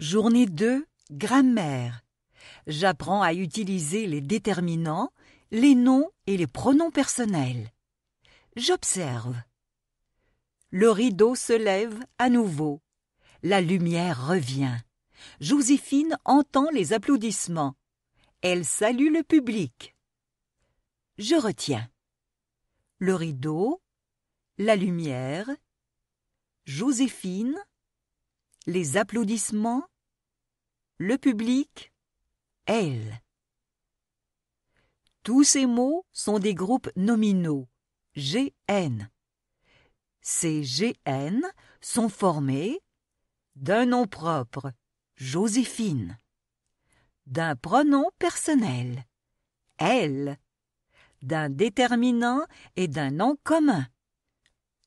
Journée 2. Grammaire. J'apprends à utiliser les déterminants, les noms et les pronoms personnels. J'observe. Le rideau se lève à nouveau. La lumière revient. Joséphine entend les applaudissements. Elle salue le public. Je retiens. Le rideau, la lumière, Joséphine, les applaudissements, le public, elle. Tous ces mots sont des groupes nominaux, GN. Ces GN sont formés d'un nom propre, Joséphine, d'un pronom personnel, elle, d'un déterminant et d'un nom commun.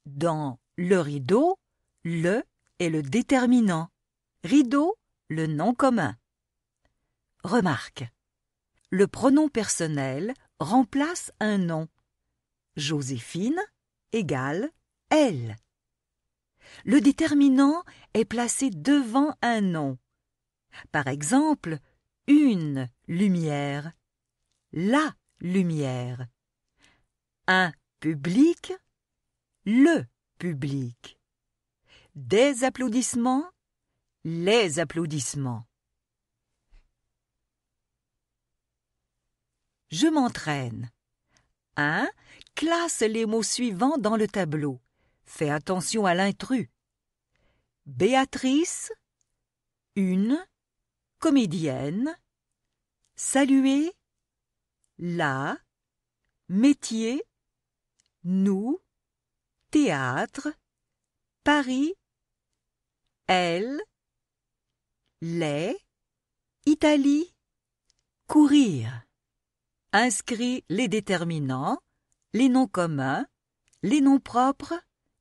Dans le rideau, le est le déterminant, rideau le nom commun. Remarque. Le pronom personnel remplace un nom. Joséphine égale elle. Le déterminant est placé devant un nom. Par exemple, une lumière, la lumière, un public, le public. Des applaudissements Les applaudissements. Je m'entraîne. 1. Classe les mots suivants dans le tableau. Fais attention à l'intrus. Béatrice, une, comédienne, saluer, la, métier, nous, théâtre, Paris, elle, les, Italie, courir. Inscrit les déterminants, les noms communs, les noms propres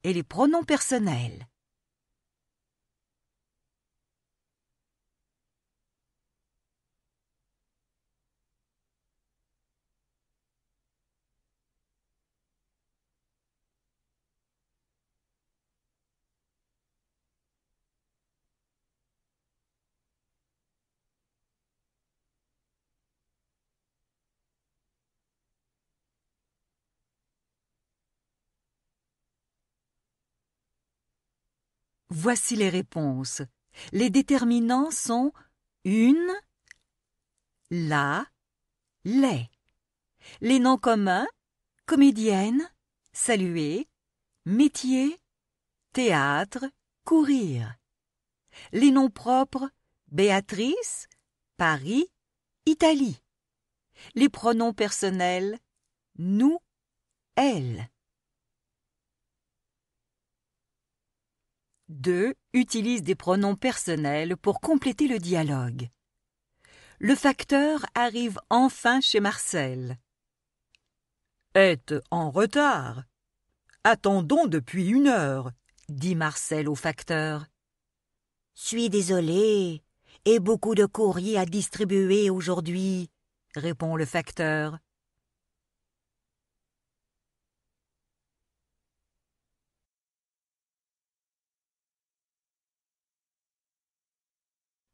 et les pronoms personnels. Voici les réponses. Les déterminants sont une, la, les. Les noms communs comédienne, saluer, métier, théâtre, courir. Les noms propres Béatrice, Paris, Italie. Les pronoms personnels nous, elle. 2. Utilise des pronoms personnels pour compléter le dialogue. Le facteur arrive enfin chez Marcel. Êtes en retard. Attendons depuis une heure, dit Marcel au facteur. Suis désolé, et beaucoup de courriers à distribuer aujourd'hui, répond le facteur.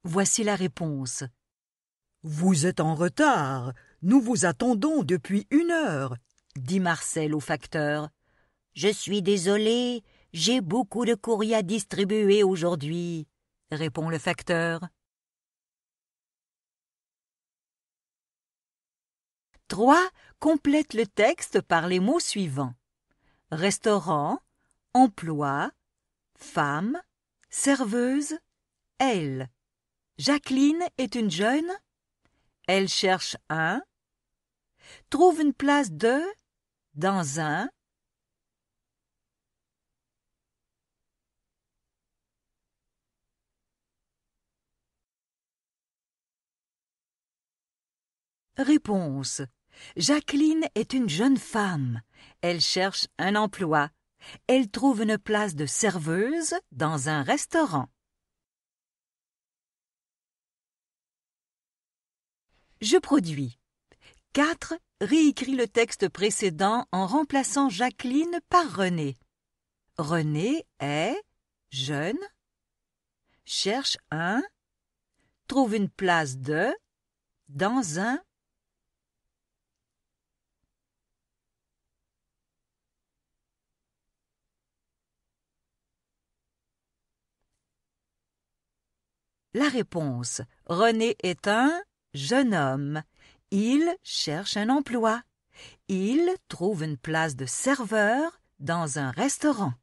Voici la réponse. Vous êtes en retard. Nous vous attendons depuis une heure, dit Marcel au facteur. Je suis désolé, j'ai beaucoup de courriers à distribuer aujourd'hui, répond le facteur. Trois Complète le texte par les mots suivants. Restaurant, emploi, femme, serveuse, elle. Jacqueline est une jeune. Elle cherche un. Trouve une place de dans un. Réponse. Jacqueline est une jeune femme. Elle cherche un emploi. Elle trouve une place de serveuse dans un restaurant. Je produis. 4. Réécris le texte précédent en remplaçant Jacqueline par René. René est jeune, cherche un, trouve une place de, dans un. La réponse René est un jeune homme. Il cherche un emploi. Il trouve une place de serveur dans un restaurant.